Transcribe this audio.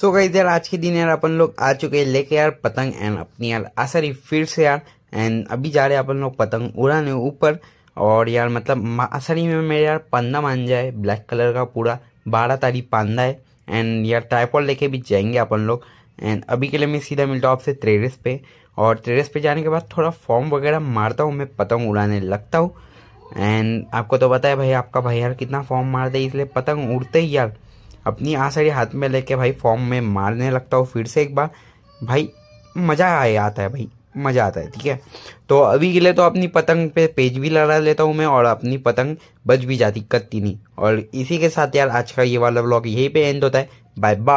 सो so गई यार आज के दिन यार अपन लोग आ चुके हैं लेके यार पतंग एंड अपनी यार आसरी फिर से यार एंड अभी जा रहे हैं अपन लोग पतंग उड़ाने ऊपर और यार मतलब आसरी में मेरे यार पंदा मान जाए ब्लैक कलर का पूरा बारह तारीख पांदा है एंड यार ट्राईपॉड लेके भी जाएंगे अपन लोग एंड अभी के लिए मैं सीधा मिलता हूँ आपसे ट्रेरेस पे और ट्रेरेस पे जाने के बाद थोड़ा फॉर्म वगैरह मारता हूँ मैं पतंग उड़ाने लगता हूँ एंड आपको तो पता है भाई आपका भाई यार कितना फॉर्म मारता है इसलिए पतंग उड़ते ही यार अपनी आसड़ी हाथ में लेके भाई फॉर्म में मारने लगता हूँ फिर से एक बार भाई मज़ा आए आता है भाई मज़ा आता है ठीक है तो अभी के लिए तो अपनी पतंग पे पेज भी लड़ा लेता हूँ मैं और अपनी पतंग बच भी जाती कत्ती नहीं और इसी के साथ यार आज का ये वाला ब्लॉग यहीं पे एंड होता है बाय बाय